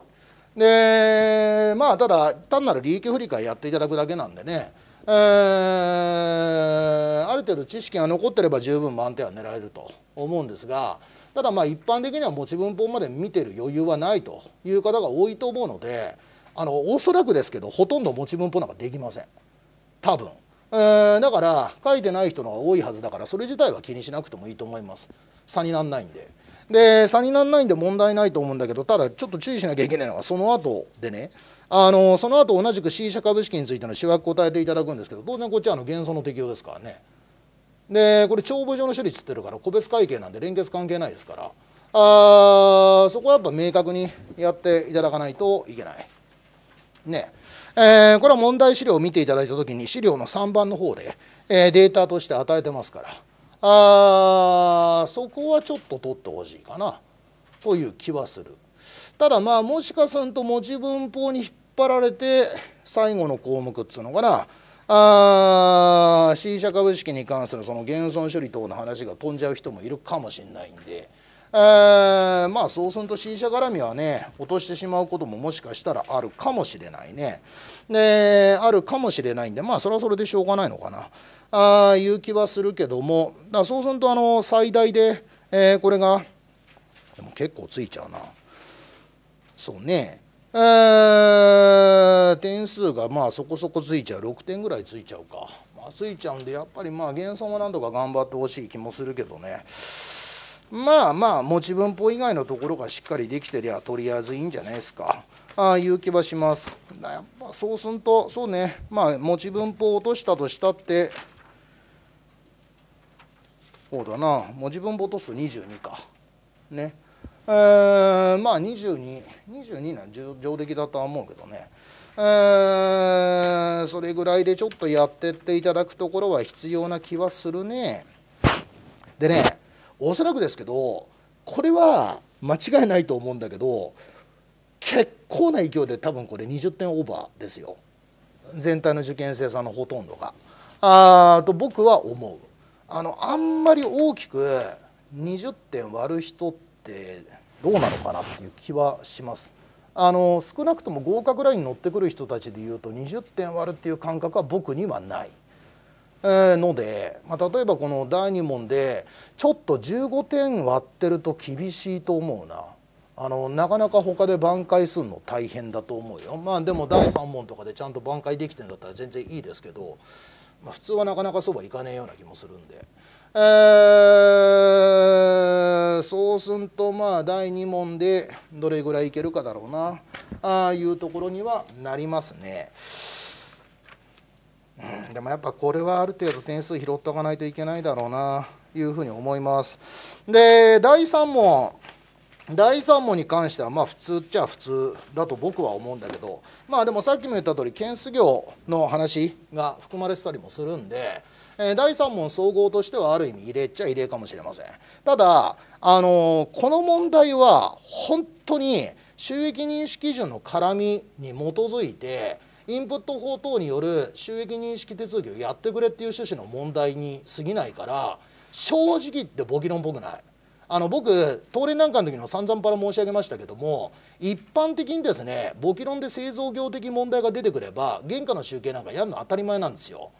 でまあただ単なる利益振り替えやっていただくだけなんでねえー、ある程度知識が残ってれば十分満点は狙えると思うんですがただまあ一般的には持ち分法まで見てる余裕はないという方が多いと思うのであのおそらくですけどほとんど持ち分法なんかできません多分、えー、だから書いてない人のが多いはずだからそれ自体は気にしなくてもいいと思います差になんないんで。で差にならないんで問題ないと思うんだけどただちょっと注意しなきゃいけないのはその後でねあのその後同じく C 社株式についての仕分答えていただくんですけど当然こっちはあの幻想の適用ですからねでこれ帳簿上の処理つってるから個別会計なんで連結関係ないですからあそこはやっぱ明確にやっていただかないといけない。ねえー、これは問題資料を見ていただいたときに資料の3番の方で、えー、データとして与えてますから。あそこはちょっと取ってほしいかなという気はするただまあもしかすると文字文法に引っ張られて最後の項目っつうのかなあ C 社株式に関するその減損処理等の話が飛んじゃう人もいるかもしれないんで、えー、まあそうすると C 社絡みはね落としてしまうことももしかしたらあるかもしれないねであるかもしれないんでまあそれはそれでしょうがないのかな。あいう気はするけどもだそうするとあの最大で、えー、これがでも結構ついちゃうなそうねえー、点数がまあそこそこついちゃう6点ぐらいついちゃうか、まあ、ついちゃうんでやっぱりまあ減損はなんとか頑張ってほしい気もするけどねまあまあ持ち分法以外のところがしっかりできてりゃとりあえずいいんじゃないですか。ああいう気はします。やっぱそうするとそうねまあ持ち分法を落としたとしたってそうだなもう自分ボト数22かねえー、まあ2222 22な上出来だとは思うけどねえそれぐらいでちょっとやってっていただくところは必要な気はするねでねおそらくですけどこれは間違いないと思うんだけど結構な勢いで多分これ20点オーバーですよ全体の受験生さんのほとんどがあと僕は思うあのあんまり大きく20点割る人ってどうなのかなっていう気はします。あの少なくとも合格ラインに乗ってくる人たちでいうと20点割るっていう感覚は僕にはない。ので、まあ、例えばこの第2問でちょっと15点割ってると厳しいと思うなあのなかなか他で挽回するの大変だと思うよまあでも第3問とかでちゃんと挽回できてんだったら全然いいですけどまあ、普通はなかなかそば行かねえような気もするんで、えー、そうすんとまあ第2問でどれぐらいいけるかだろうなああいうところにはなりますね。うん、でもやっぱこれはある程度点数拾っておかないといけないだろうないうふうに思います。で第3問。第3問に関してはまあ普通っちゃ普通だと僕は思うんだけどまあでもさっきも言った通り検出業の話が含まれてたりもするんで、えー、第3問総合としてはある意味異例っちゃ異例かもしれませんただ、あのー、この問題は本当に収益認識基準の絡みに基づいてインプット法等による収益認識手続きをやってくれっていう趣旨の問題に過ぎないから正直言ってボキロンっぽくない。あの僕東連なんかの時の散々から申し上げましたけども一般的にですね簿記論で製造業的問題が出てくれば原価の集計なんかやるの当たり前なんですよ。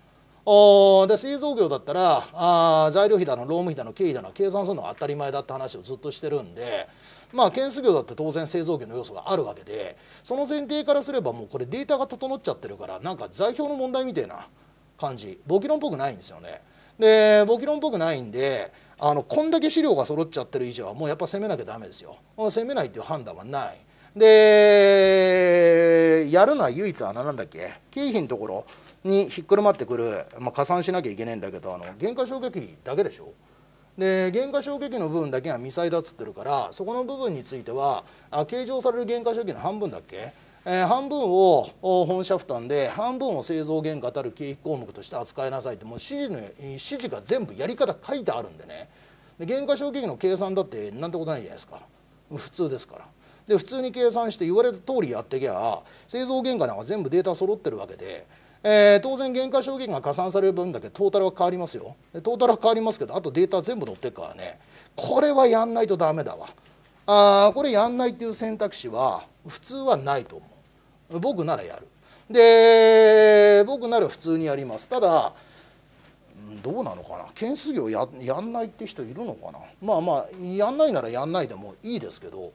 おで製造業だったらあ材料費だの労務費だの経費だの計算するのは当たり前だって話をずっとしてるんでまあ件数業だって当然製造業の要素があるわけでその前提からすればもうこれデータが整っちゃってるからなんか座表の問題みたいな感じ簿記論っぽくないんですよね。で簿記論っぽくないんであのこんだけ資料が揃っちゃってる以上はもうやっぱ攻めなきゃダメですよ攻めないっていう判断はないでやるのは唯一穴なんだっけ経費のところにひっくるまってくる、まあ、加算しなきゃいけないんだけどあの減価償却費だけでしょで減価償却費の部分だけがイルだっつってるからそこの部分についてはあ計上される減価償却の半分だっけえ半分を本社負担で半分を製造原価たる経費項目として扱いなさいってもう指示の指示が全部やり方書いてあるんでねで原価償却の計算だってなんてことないじゃないですか普通ですからで普通に計算して言われた通りやってきゃ製造原価なんか全部データ揃ってるわけで、えー、当然原価償却が加算される分だけトータルは変わりますよトータルは変わりますけどあとデータ全部載ってるからねこれはやんないとダメだわあこれやんないっていう選択肢は普通はないと思う僕ならやるで僕なら普通にやりますただどうなのかな件数業ややんないって人いるのかなまあまあやんないならやんないでもいいですけど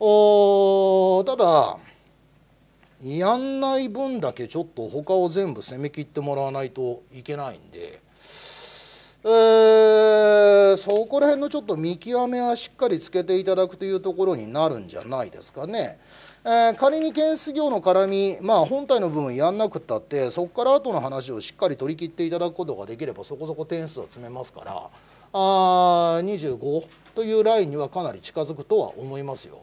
おただやんない分だけちょっと他を全部攻め切ってもらわないといけないんで、えー、そこら辺のちょっと見極めはしっかりつけていただくというところになるんじゃないですかね。えー、仮に建設業の絡み、まあ、本体の部分やんなくったってそこから後の話をしっかり取り切っていただくことができればそこそこ点数は詰めますからあ25というラインにはかなり近づくとは思いますよ。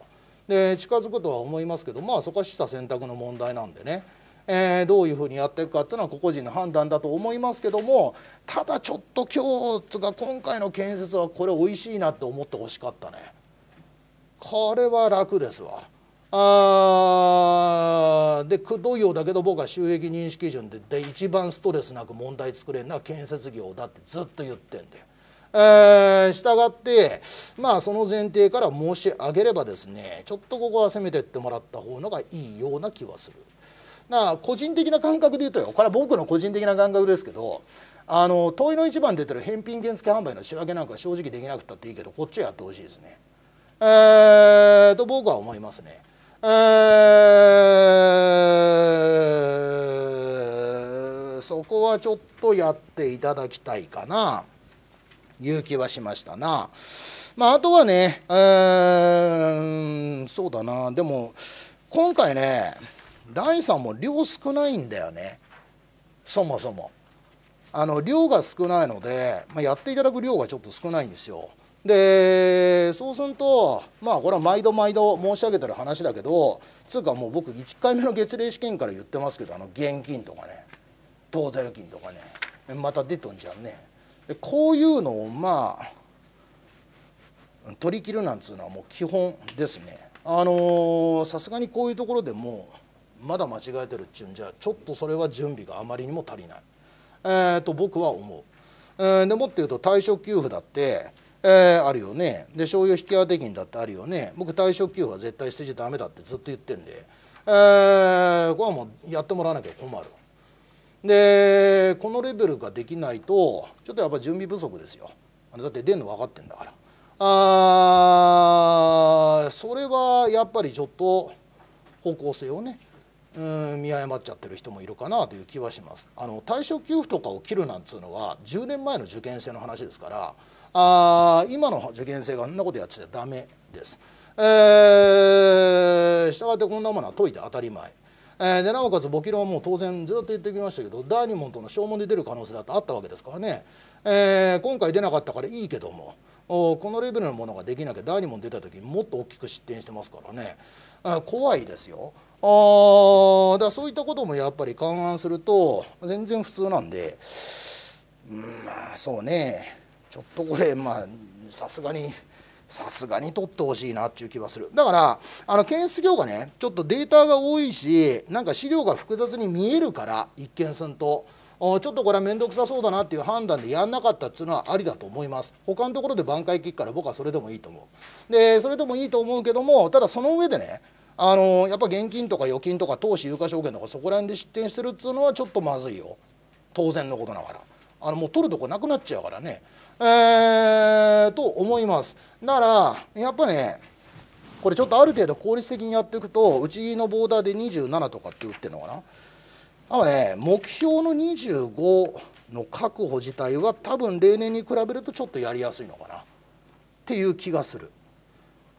で近づくとは思いますけどまあそこは取捨選択の問題なんでね。えー、どういうふうにやっていくかっていうのは個々人の判断だと思いますけどもただちょっと今日か今回の建設はこれ美味しいなって思ってほしかったねこれは楽ですわ。あで工藤業だけど僕は収益認識順でで一番ストレスなく問題作れるのは建設業だってずっと言ってんだよ。えってまあその前提から申し上げればですねちょっとここは攻めてってもらった方のがいいような気はする。な個人的な感覚で言うとよこれは僕の個人的な感覚ですけどあの問いの一番出てる返品原付販売の仕分けなんか正直できなくたっていいけどこっちはやってほしいですね。えー、と僕は思いますね。えそこはちょっとやっていただきたいかないう気はしましたな。まあ、あとはね、ー、そうだな、でも、今回ね、第3も量少ないんだよね、そもそも。あの量が少ないので、まあ、やっていただく量がちょっと少ないんですよ。でそうするとまあこれは毎度毎度申し上げてる話だけどつうかもう僕1回目の月例試験から言ってますけどあの現金とかね当座預金とかねまた出とんじゃんねでこういうのをまあ取り切るなんつうのはもう基本ですねあのさすがにこういうところでもまだ間違えてるっちゅうんじゃちょっとそれは準備があまりにも足りない、えー、と僕は思う、えー、でもっていうと退職給付だってえー、あるよねで醤油引き当て金だってあるよね僕退職給付は絶対捨てちゃダメだってずっと言ってんで、えー、これはもうやってもらわなきゃ困るでこのレベルができないとちょっとやっぱ準備不足ですよあのだって出るの分かってんだからあーそれはやっぱりちょっと方向性をねうん見誤っちゃってる人もいるかなという気はしますあの退職給付とかを切るなんつうのは10年前の受験生の話ですからあ今の受験生があんなことやっちゃダメです。したがってこんなものは解いて当たり前。えー、でなおかつ簿記論はもう当然ずっと言ってきましたけど第2問との証文で出る可能性だってあったわけですからね、えー、今回出なかったからいいけどもこのレベルのものができなきゃ第2問出た時にもっと大きく失点してますからね、えー、怖いですよあだそういったこともやっぱり勘案すると全然普通なんでうんまあそうねちょっとこれまあさすがにさすがに取ってほしいなっていう気はするだからあの検出業がねちょっとデータが多いしなんか資料が複雑に見えるから一見すると。ちょっとこれは面倒くさそうだなっていう判断でやんなかったっていうのはありだと思います他のところで挽回聞くから僕はそれでもいいと思うでそれでもいいと思うけどもただその上でねあのやっぱ現金とか預金とか投資有価証券とかそこら辺で失点してるっつうのはちょっとまずいよ当然のことながらあのもう取るとこなくなっちゃうからねえー、と思います。なら、やっぱね、これちょっとある程度効率的にやっていくと、うちのボーダーで27とかって打ってるのかな。あのね、目標の25の確保自体は多分例年に比べるとちょっとやりやすいのかなっていう気がする。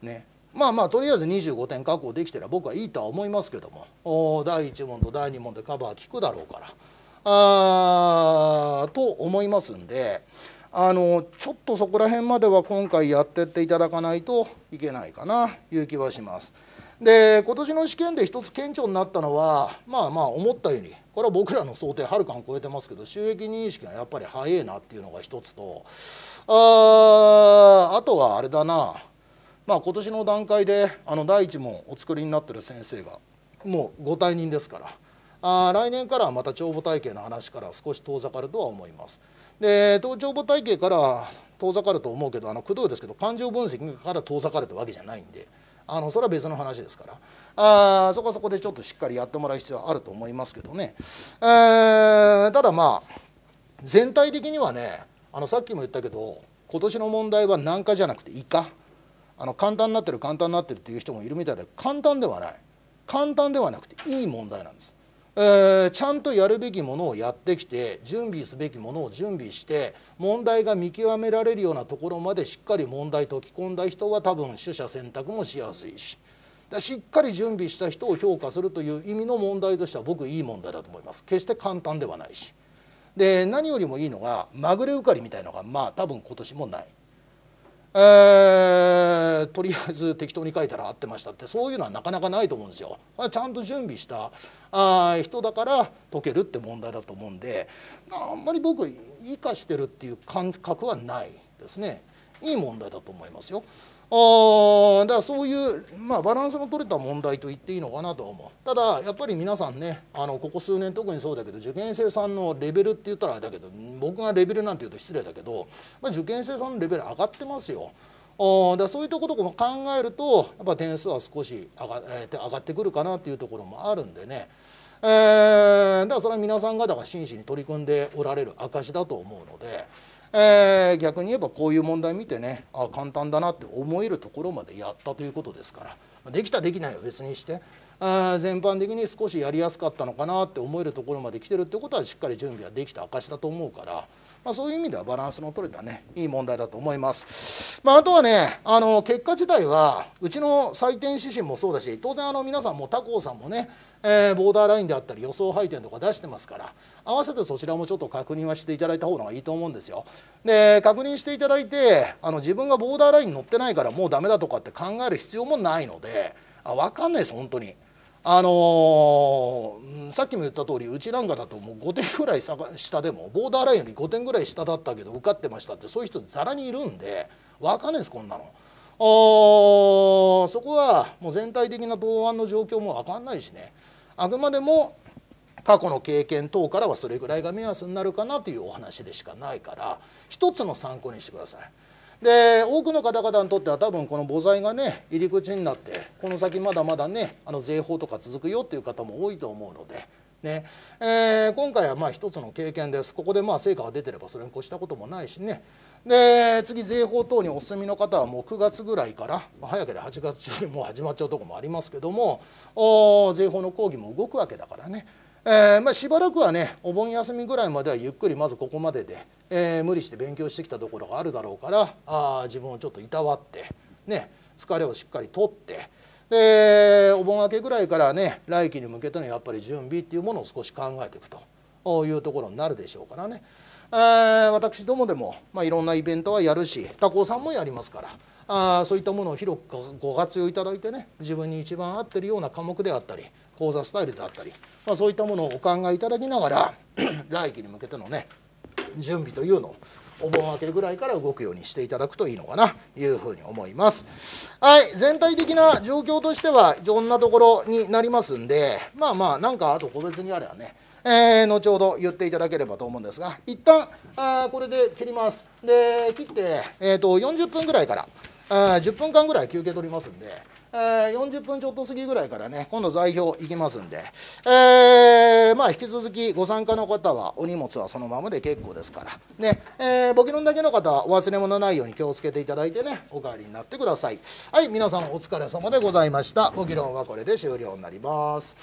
ね。まあまあとりあえず25点確保できてれば僕はいいとは思いますけども第1問と第2問でカバー効くだろうからあと思いますんで。あのちょっとそこら辺までは今回やってっていただかないといけないかないう気はします。で今年の試験で一つ顕著になったのはまあまあ思ったようにこれは僕らの想定はるかに超えてますけど収益認識がやっぱり早いなっていうのが一つとああとはあれだなまあ今年の段階であの第一問お作りになってる先生がもうご退任ですからあ来年からはまた帳簿体系の話から少し遠ざかるとは思います。で東帳簿体系から遠ざかると思うけどあのくどいですけど感情分析から遠ざかるってわけじゃないんで。あのそれは別の話ですからあそこはそこでちょっとしっかりやってもらう必要はあると思いますけどね、えー、ただまあ全体的にはねあのさっきも言ったけど今年の問題は軟化じゃなくてイカあの簡単になってる簡単になってるっていう人もいるみたいで簡単ではない簡単ではなくていい問題なんですえー、ちゃんとやるべきものをやってきて準備すべきものを準備して問題が見極められるようなところまでしっかり問題解き込んだ人は多分取捨選択もしやすいし。しっかり準備した人を評価するという意味の問題としては僕いい問題だと思います決して簡単ではないしで何よりもいいのがまぐれ受かりみたいのがまあ多分今年もないえー、とりあえず適当に書いたら合ってましたってそういうのはなかなかないと思うんですよ。ちゃんと準備したあ人だから解けるって問題だと思うんであんまり僕生かしてるっていう感覚はないですねいい問題だと思いますよ。あだからそういう、まあ、バランスの取れた問題と言っていいのかなと思うただやっぱり皆さんねあのここ数年特にそうだけど受験生さんのレベルって言ったらだけど僕がレベルなんて言うと失礼だけど、まあ、受験生さんのレベル上がってますよ。あだそういうところも考えるとやっぱ点数は少し上が,、えー、上がってくるかなっていうところもあるんでね、えー、だからそれは皆さん方が真摯に取り組んでおられる証だと思うので。えー、逆に言えばこういう問題見てねあ簡単だなって思えるところまでやったということですからできたできないは別にしてあ全般的に少しやりやすかったのかなって思えるところまで来てるってことはしっかり準備はできた証だと思うから。まあ、そういう意味ではバランスの取れたねいい問題だと思います、まあ、あとはねあの結果自体はうちの採点指針もそうだし当然あの皆さんも他校さんもね、えー、ボーダーラインであったり予想配点とか出してますから合わせてそちらもちょっと確認はしていただいた方がいいと思うんですよ。で確認していただいてあの自分がボーダーラインに乗ってないからもうダメだとかって考える必要もないのであ分かんないです本当に。あのー、さっきも言った通りうちなんかだともう5点ぐらい下でもボーダーラインより5点ぐらい下だったけど受かってましたってそういう人ざらにいるんで分かんないですこんなの。おそこはもう全体的な答案の状況も分かんないしねあくまでも過去の経験等からはそれぐらいが目安になるかなというお話でしかないから一つの参考にしてください。で多くの方々にとっては多分この母材がね入り口になってこの先まだまだねあの税法とか続くよっていう方も多いと思うので。ねえー、今回はまあ一つの経験です、ここでまあ成果が出てればそれに越したこともないしね、で次、税法等にお住みの方はもう9月ぐらいから、まあ、早ければ8月中にもう始まっちゃうところもありますけども、お税法の講義も動くわけだからね。えー、まあ、しばらくはねお盆休みぐらいまではゆっくりまずここまでで、えー、無理して勉強してきたところがあるだろうからあ自分をちょっといたわって、ね、疲れをしっかりとってでお盆明けぐらいからね来季に向けてのやっぱり準備っていうものを少し考えていくというところになるでしょうからね。えー、私どもでも、まあ、いろんなイベントはやるし他校さんもやりますからあそういったものを広くご活用いただいてね自分に一番合ってるような科目であったり講座スタイルであったり、まあ、そういったものをお考えいただきながら 来期に向けてのね準備というのをお盆明けぐらいから動くようにしていただくといいのかなというふうに思います。はい、全体的な状況としては、そんなところになりますんで、まあまあ、なんかあと個別にあればね、えー、後ほど言っていただければと思うんですが、一旦あこれで切ります。で、切って、えーと、と40分ぐらいからあ、10分間ぐらい休憩取りますんで。えー、40分ちょっと過ぎぐらいからね、今度材表行きますんで、えー、まあ、引き続きご参加の方はお荷物はそのままで結構ですから、ね、えー、ボキロンだけの方はお忘れ物ないように気をつけていただいてね、お帰りになってください。はい、皆さんお疲れ様でございました。ボキロンはこれで終了になります。